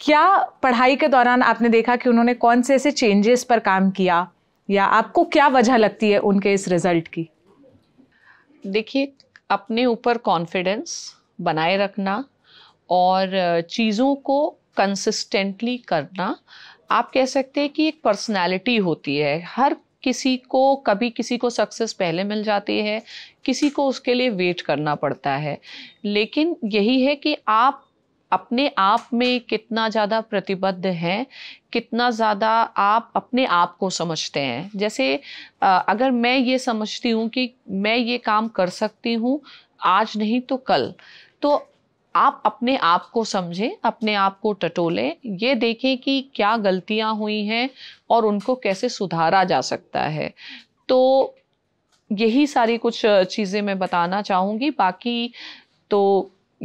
क्या पढ़ाई के दौरान आपने देखा कि उन्होंने कौन से ऐसे चेंजेस पर काम किया या आपको क्या वजह लगती है उनके इस रिज़ल्ट की देखिए अपने ऊपर कॉन्फिडेंस बनाए रखना और चीज़ों को कंसिस्टेंटली करना आप कह सकते हैं कि एक पर्सनालिटी होती है हर किसी को कभी किसी को सक्सेस पहले मिल जाती है किसी को उसके लिए वेट करना पड़ता है लेकिन यही है कि आप अपने आप में कितना ज़्यादा प्रतिबद्ध हैं कितना ज़्यादा आप अपने आप को समझते हैं जैसे अगर मैं ये समझती हूँ कि मैं ये काम कर सकती हूँ आज नहीं तो कल तो आप अपने आप को समझें अपने आप को टटोलें ये देखें कि क्या गलतियां हुई हैं और उनको कैसे सुधारा जा सकता है तो यही सारी कुछ चीज़ें मैं बताना चाहूँगी बाकी तो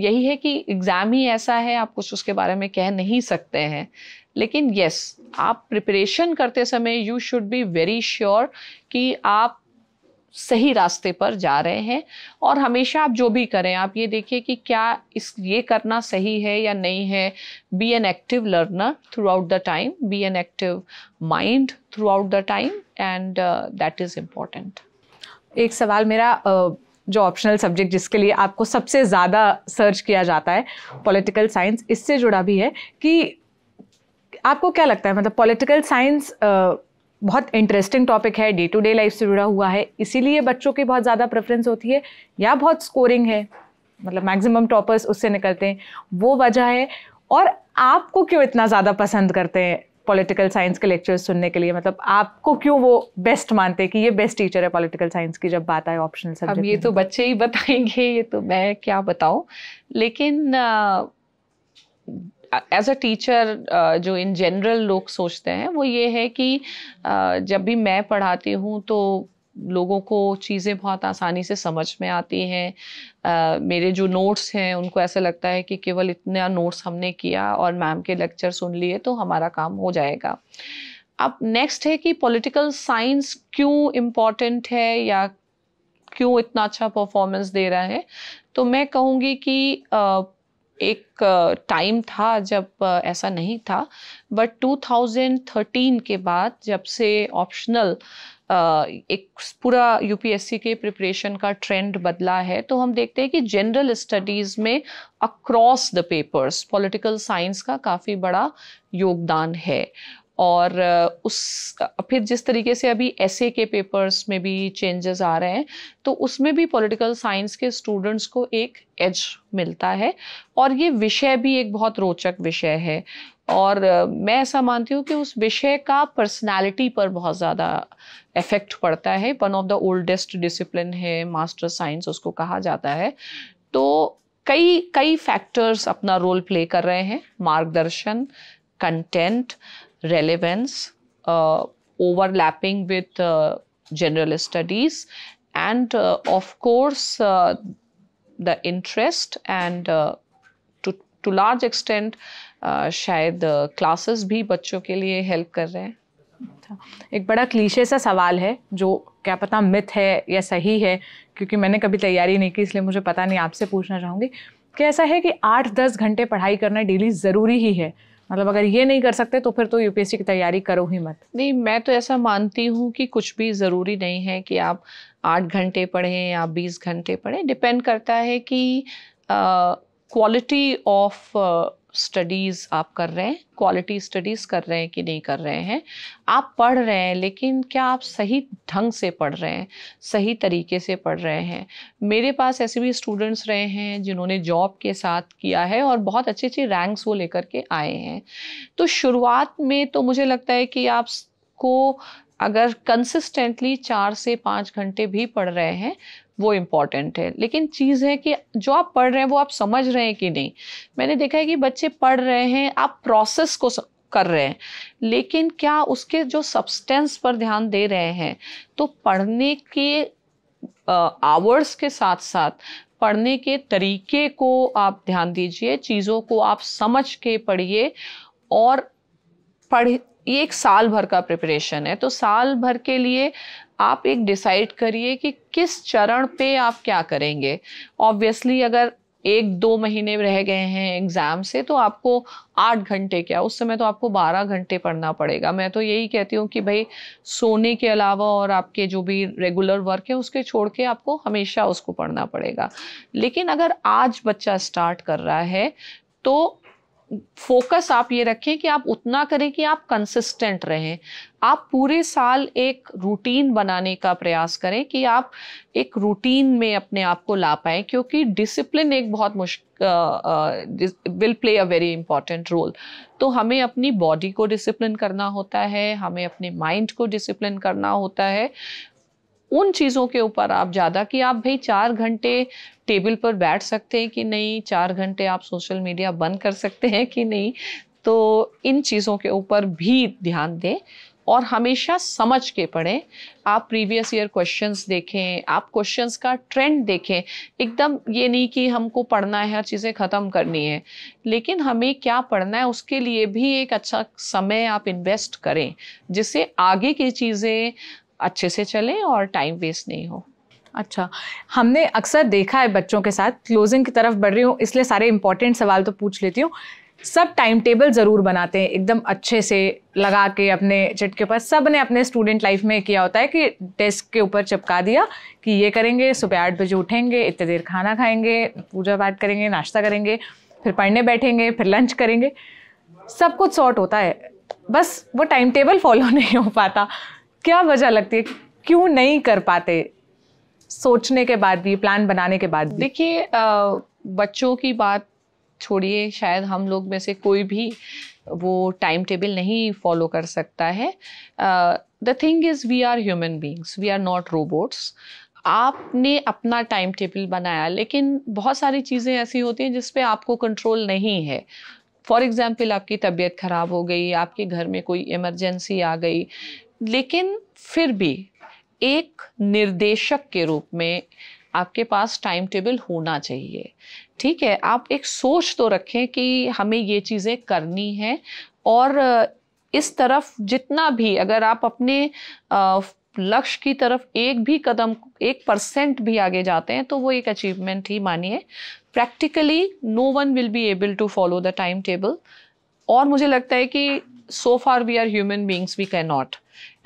यही है कि एग्ज़ाम ही ऐसा है आप कुछ उसके बारे में कह नहीं सकते हैं लेकिन यस आप प्रिपरेशन करते समय you should be very sure कि आप सही रास्ते पर जा रहे हैं और हमेशा आप जो भी करें आप ये देखिए कि क्या इस ये करना सही है या नहीं है be an active learner throughout the time be an active mind throughout the time and that is important एक सवाल मेरा जो ऑप्शनल सब्जेक्ट जिसके लिए आपको सबसे ज़्यादा सर्च किया जाता है पॉलिटिकल साइंस इससे जुड़ा भी है कि आपको क्या लगता है मतलब पॉलिटिकल साइंस बहुत इंटरेस्टिंग टॉपिक है डे टू डे लाइफ से जुड़ा हुआ है इसीलिए बच्चों की बहुत ज़्यादा प्रेफरेंस होती है या बहुत स्कोरिंग है मतलब मैक्सिमम टॉपर्स उससे निकलते हैं वो वजह है और आपको क्यों इतना ज़्यादा पसंद करते हैं पॉलिटिकल साइंस के लेक्चर्स सुनने के लिए मतलब आपको क्यों वो बेस्ट मानते हैं कि ये बेस्ट टीचर है पॉलिटिकल साइंस की जब बात आए ऑप्शनल सब्जेक्ट अब ये तो बच्चे ही बताएंगे ये तो मैं क्या बताऊँ लेकिन आ, एज अ टीचर जो इन जनरल लोग सोचते हैं वो ये है कि uh, जब भी मैं पढ़ाती हूँ तो लोगों को चीज़ें बहुत आसानी से समझ में आती हैं uh, मेरे जो नोट्स हैं उनको ऐसा लगता है कि केवल इतना नोट्स हमने किया और मैम के लेक्चर सुन लिए तो हमारा काम हो जाएगा अब नेक्स्ट है कि पॉलिटिकल साइंस क्यों इम्पॉर्टेंट है या क्यों इतना अच्छा परफॉर्मेंस दे रहा है तो मैं कहूँगी कि uh, एक टाइम था जब ऐसा नहीं था बट 2013 के बाद जब से ऑप्शनल एक पूरा यूपीएससी के प्रिपरेशन का ट्रेंड बदला है तो हम देखते हैं कि जनरल स्टडीज़ में across the papers political science का काफ़ी बड़ा योगदान है और उस फिर जिस तरीके से अभी एसए के पेपर्स में भी चेंजेस आ रहे हैं तो उसमें भी पॉलिटिकल साइंस के स्टूडेंट्स को एक एज मिलता है और ये विषय भी एक बहुत रोचक विषय है और मैं ऐसा मानती हूँ कि उस विषय का पर्सनालिटी पर बहुत ज़्यादा इफ़ेक्ट पड़ता है one of the oldest discipline है मास्टर साइंस उसको कहा जाता है तो कई कई फैक्टर्स अपना रोल प्ले कर रहे हैं मार्गदर्शन content relevance, uh, overlapping with uh, general studies, and uh, of course, uh, the interest and uh, to, to large extent uh, शायद क्लासेस भी बच्चों के लिए हेल्प कर रहे हैं अच्छा, एक बड़ा क्लीशे सा सवाल है जो क्या पता मिथ है या सही है क्योंकि मैंने कभी तैयारी नहीं की इसलिए मुझे पता नहीं आपसे पूछना चाहूँगी कि ऐसा है कि आठ दस घंटे पढ़ाई करना डेली ज़रूरी ही है मतलब अगर ये नहीं कर सकते तो फिर तो यूपीएससी की तैयारी करो ही मत नहीं मैं तो ऐसा मानती हूँ कि कुछ भी ज़रूरी नहीं है कि आप आठ घंटे पढ़ें या बीस घंटे पढ़ें डिपेंड करता है कि क्वालिटी ऑफ स्टडीज़ आप कर रहे हैं क्वालिटी स्टडीज़ कर रहे हैं कि नहीं कर रहे हैं आप पढ़ रहे हैं लेकिन क्या आप सही ढंग से पढ़ रहे हैं सही तरीके से पढ़ रहे हैं मेरे पास ऐसे भी स्टूडेंट्स रहे हैं जिन्होंने जॉब के साथ किया है और बहुत अच्छे अच्छे रैंक्स वो लेकर के आए हैं तो शुरुआत में तो मुझे लगता है कि आपको अगर कंसिस्टेंटली चार से पाँच घंटे भी पढ़ रहे हैं वो इम्पॉर्टेंट है लेकिन चीज़ है कि जो आप पढ़ रहे हैं वो आप समझ रहे हैं कि नहीं मैंने देखा है कि बच्चे पढ़ रहे हैं आप प्रोसेस को कर रहे हैं लेकिन क्या उसके जो सब्सटेंस पर ध्यान दे रहे हैं तो पढ़ने के आवर्स के साथ साथ पढ़ने के तरीके को आप ध्यान दीजिए चीज़ों को आप समझ के पढ़िए और पढ़ ये एक साल भर का प्रिपरेशन है तो साल भर के लिए आप एक डिसाइड करिए कि किस चरण पे आप क्या करेंगे ऑब्वियसली अगर एक दो महीने रह गए हैं एग्ज़ाम से तो आपको आठ घंटे क्या उस समय तो आपको बारह घंटे पढ़ना पड़ेगा मैं तो यही कहती हूँ कि भाई सोने के अलावा और आपके जो भी रेगुलर वर्क है उसके छोड़ के आपको हमेशा उसको पढ़ना पड़ेगा लेकिन अगर आज बच्चा स्टार्ट कर रहा है तो फोकस आप ये रखें कि आप उतना करें कि आप कंसिस्टेंट रहें आप पूरे साल एक रूटीन बनाने का प्रयास करें कि आप एक रूटीन में अपने आप को ला पाएं क्योंकि डिसिप्लिन एक बहुत मुश्किल will play a very important role तो हमें अपनी बॉडी को डिसिप्लिन करना होता है हमें अपने माइंड को डिसिप्लिन करना होता है उन चीज़ों के ऊपर आप ज़्यादा कि आप भाई चार घंटे टेबल पर बैठ सकते हैं कि नहीं चार घंटे आप सोशल मीडिया बंद कर सकते हैं कि नहीं तो इन चीज़ों के ऊपर भी ध्यान दें और हमेशा समझ के पढ़ें आप प्रीवियस ईयर क्वेश्चंस देखें आप क्वेश्चंस का ट्रेंड देखें एकदम ये नहीं कि हमको पढ़ना है हर चीज़ें ख़त्म करनी है लेकिन हमें क्या पढ़ना है उसके लिए भी एक अच्छा समय आप इन्वेस्ट करें जिससे आगे की चीज़ें अच्छे से चलें और टाइम वेस्ट नहीं हो अच्छा हमने अक्सर देखा है बच्चों के साथ क्लोजिंग की तरफ बढ़ रही हूँ इसलिए सारे इंपॉर्टेंट सवाल तो पूछ लेती हूँ सब टाइम टेबल ज़रूर बनाते हैं एकदम अच्छे से लगा के अपने चटके के ऊपर सब ने अपने स्टूडेंट लाइफ में किया होता है कि डेस्क के ऊपर चिपका दिया कि ये करेंगे सुबह आठ बजे उठेंगे इतने देर खाना खाएंगे पूजा पाठ करेंगे नाश्ता करेंगे फिर पढ़ने बैठेंगे फिर लंच करेंगे सब कुछ सॉर्ट होता है बस वो टाइम टेबल फॉलो नहीं हो पाता क्या वजह लगती है क्यों नहीं कर पाते सोचने के बाद भी प्लान बनाने के बाद देखिए बच्चों की बात छोड़िए शायद हम लोग में से कोई भी वो टाइम टेबल नहीं फॉलो कर सकता है the thing is we are human beings we are not robots आपने अपना टाइम टेबल बनाया लेकिन बहुत सारी चीज़ें ऐसी होती हैं जिसपे आपको कंट्रोल नहीं है फॉर एग्ज़ाम्पल आपकी तबीयत ख़राब हो गई आपके घर में कोई इमरजेंसी आ गई लेकिन फिर भी एक निर्देशक के रूप में आपके पास टाइम टेबल होना चाहिए ठीक है आप एक सोच तो रखें कि हमें ये चीज़ें करनी हैं और इस तरफ जितना भी अगर आप अपने लक्ष्य की तरफ एक भी कदम एक परसेंट भी आगे जाते हैं तो वो एक अचीवमेंट ही मानिए practically no one will be able to follow the time table और मुझे लगता है कि so far we are human beings we cannot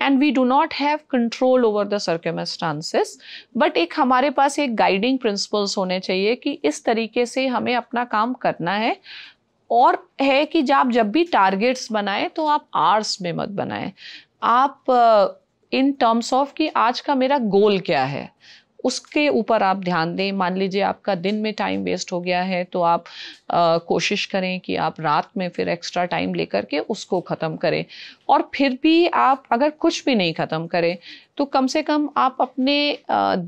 and we do not have control over the circumstances but एक हमारे पास एक गाइडिंग प्रिंसिपल्स होने चाहिए कि इस तरीके से हमें अपना काम करना है और है कि आप जब भी टारगेट्स बनाएं तो आप आर्स में मत बनाएं आप इन टर्म्स ऑफ कि आज का मेरा गोल क्या है उसके ऊपर आप ध्यान दें मान लीजिए आपका दिन में टाइम वेस्ट हो गया है तो आप आ, कोशिश करें कि आप रात में फिर एक्स्ट्रा टाइम लेकर के उसको ख़त्म करें और फिर भी आप अगर कुछ भी नहीं ख़त्म करें तो कम से कम आप अपने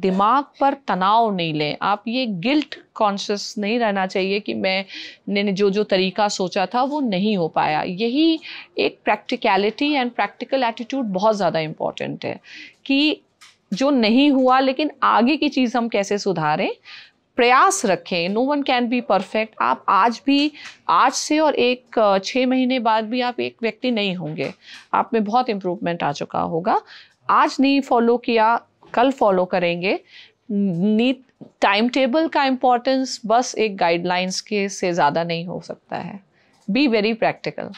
दिमाग पर तनाव नहीं लें आप ये गिल्ट कॉन्शियस नहीं रहना चाहिए कि मैं ने जो जो तरीका सोचा था वो नहीं हो पाया यही एक प्रैक्टिकलिटी एंड प्रैक्टिकल एटीट्यूड बहुत ज़्यादा इम्पॉर्टेंट है कि जो नहीं हुआ लेकिन आगे की चीज़ हम कैसे सुधारें प्रयास रखें no one can be perfect आप आज भी आज से और एक छः महीने बाद भी आप एक व्यक्ति नहीं होंगे आप में बहुत इम्प्रूवमेंट आ चुका होगा आज नहीं फॉलो किया कल फॉलो करेंगे नीत टाइम टेबल का इम्पोर्टेंस बस एक गाइडलाइंस के से ज़्यादा नहीं हो सकता है बी वेरी प्रैक्टिकल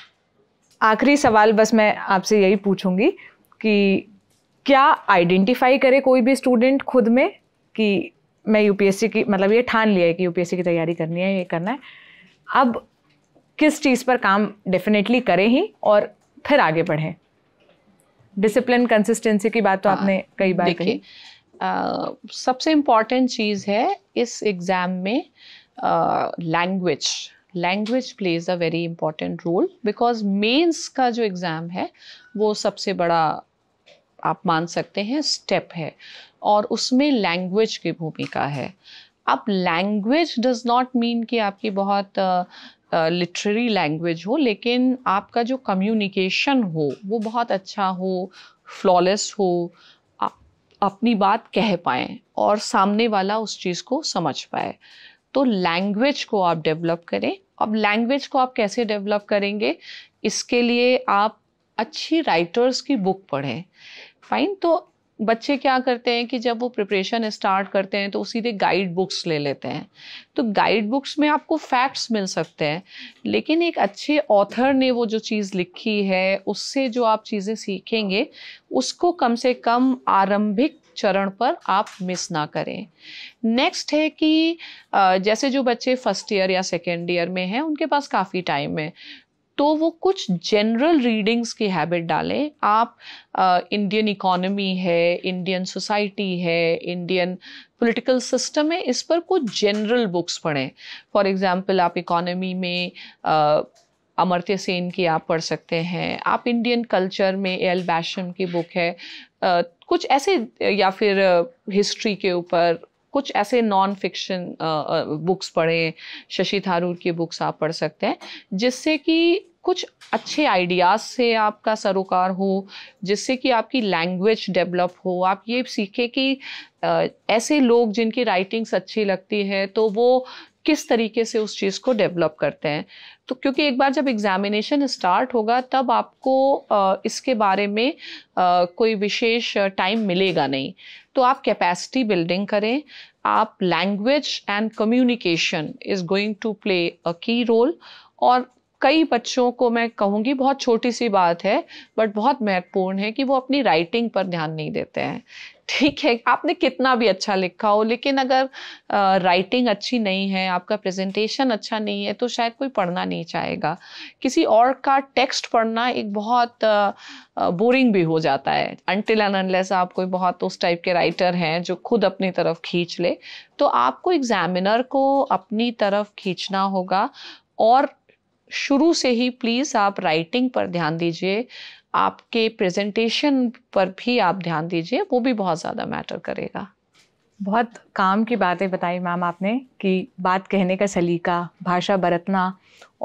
आखिरी सवाल बस मैं आपसे यही पूछूंगी कि क्या आइडेंटिफाई करे कोई भी स्टूडेंट खुद में कि मैं यूपीएससी की मतलब ये ठान लिया है कि यूपीएससी की तैयारी करनी है ये करना है अब किस चीज़ पर काम डेफिनेटली करें ही और फिर आगे बढ़ें डिसिप्लिन कंसिस्टेंसी की बात तो हाँ, आपने कई बार कही सबसे इम्पॉर्टेंट चीज़ है इस एग्ज़ाम में language language plays a very important role because mains का जो एग्ज़ाम है वो सबसे बड़ा आप मान सकते हैं स्टेप है और उसमें लैंग्वेज की भूमिका है अब लैंग्वेज डज नॉट मीन कि आपकी बहुत लिटरेरी uh, लैंग्वेज हो लेकिन आपका जो कम्युनिकेशन हो वो बहुत अच्छा हो फ्लॉलेस हो आप, अपनी बात कह पाएँ और सामने वाला उस चीज़ को समझ पाए तो लैंग्वेज को आप डेवलप करें अब लैंग्वेज को आप कैसे डेवलप करेंगे इसके लिए आप अच्छी राइटर्स की बुक पढ़ें फाइन तो बच्चे क्या करते हैं कि जब वो प्रिपरेशन स्टार्ट करते हैं तो सीधे गाइड बुक्स ले लेते हैं तो गाइड बुक्स में आपको फैक्ट्स मिल सकते हैं लेकिन एक अच्छे ऑथर ने वो जो चीज़ लिखी है उससे जो आप चीज़ें सीखेंगे उसको कम से कम आरंभिक चरण पर आप मिस ना करें नेक्स्ट है कि जैसे जो बच्चे फर्स्ट ईयर या सेकेंड ईयर में हैं उनके पास काफ़ी टाइम है तो वो कुछ जनरल रीडिंग्स की हैबिट डालें आप इंडियन इकोनॉमी है इंडियन सोसाइटी है इंडियन पॉलिटिकल सिस्टम है इस पर कुछ जनरल बुक्स पढ़ें फॉर एग्जांपल आप इकोनॉमी में uh, अमर्त्य सेन की आप पढ़ सकते हैं आप इंडियन कल्चर में एल बैशम की बुक है आ, कुछ ऐसे या फिर हिस्ट्री के ऊपर कुछ ऐसे नॉन फिक्शन बुक्स पढ़ें शशि थारूर की बुक्स आप पढ़ सकते हैं जिससे कि कुछ अच्छे आइडियाज़ से आपका सरोकार हो जिससे कि आपकी लैंग्वेज डेवलप हो आप ये सीखें कि ऐसे लोग जिनकी राइटिंग्स अच्छी लगती है तो वो किस तरीके से उस चीज़ को डेवलप करते हैं तो क्योंकि एक बार जब एग्ज़ामिनेशन स्टार्ट होगा तब आपको इसके बारे में कोई विशेष टाइम मिलेगा नहीं तो आप कैपेसिटी बिल्डिंग करें आप language and communication is going to play a key role और कई बच्चों को मैं कहूँगी बहुत छोटी सी बात है बट बहुत महत्वपूर्ण है कि वो अपनी राइटिंग पर ध्यान नहीं देते हैं ठीक है आपने कितना भी अच्छा लिखा हो लेकिन अगर आ, राइटिंग अच्छी नहीं है आपका प्रेजेंटेशन अच्छा नहीं है तो शायद कोई पढ़ना नहीं चाहेगा किसी और का टेक्स्ट पढ़ना एक बहुत आ, बोरिंग भी हो जाता है अनटिल एंड अनलेस आप कोई बहुत उस टाइप के राइटर हैं जो खुद अपनी तरफ खींच ले तो आपको एग्जामिनर को अपनी तरफ खींचना होगा और शुरू से ही प्लीज़ आप राइटिंग पर ध्यान दीजिए आपके प्रेजेंटेशन पर भी आप ध्यान दीजिए वो भी बहुत ज़्यादा मैटर करेगा बहुत काम की बातें बताई मैम आपने कि बात कहने का सलीका भाषा बरतना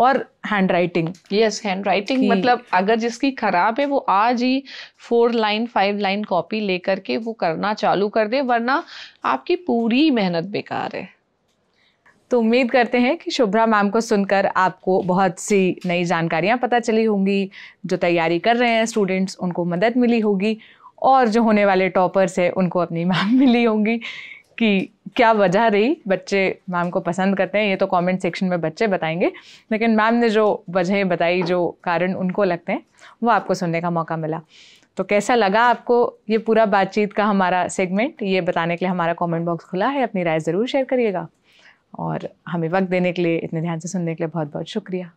और handwriting yes handwriting मतलब अगर जिसकी ख़राब है वो आज ही four line five line copy लेकर के वो करना चालू कर दे वरना आपकी पूरी मेहनत बेकार है तो उम्मीद करते हैं कि शुभ्रा मैम को सुनकर आपको बहुत सी नई जानकारियाँ पता चली होंगी जो तैयारी कर रहे हैं स्टूडेंट्स उनको मदद मिली होगी और जो होने वाले टॉपर्स हैं उनको अपनी *laughs* मैम मिली होंगी कि क्या वजह रही बच्चे मैम को पसंद करते हैं ये तो कमेंट सेक्शन में बच्चे बताएंगे लेकिन मैम ने जो वजह बताई जो कारण उनको लगते हैं वो आपको सुनने का मौका मिला तो कैसा लगा आपको ये पूरा बातचीत का हमारा सेगमेंट ये बताने के लिए हमारा कमेंट बॉक्स खुला है अपनी राय ज़रूर शेयर करिएगा और हमें वक्त देने के लिए इतने ध्यान से सुनने के लिए बहुत बहुत शुक्रिया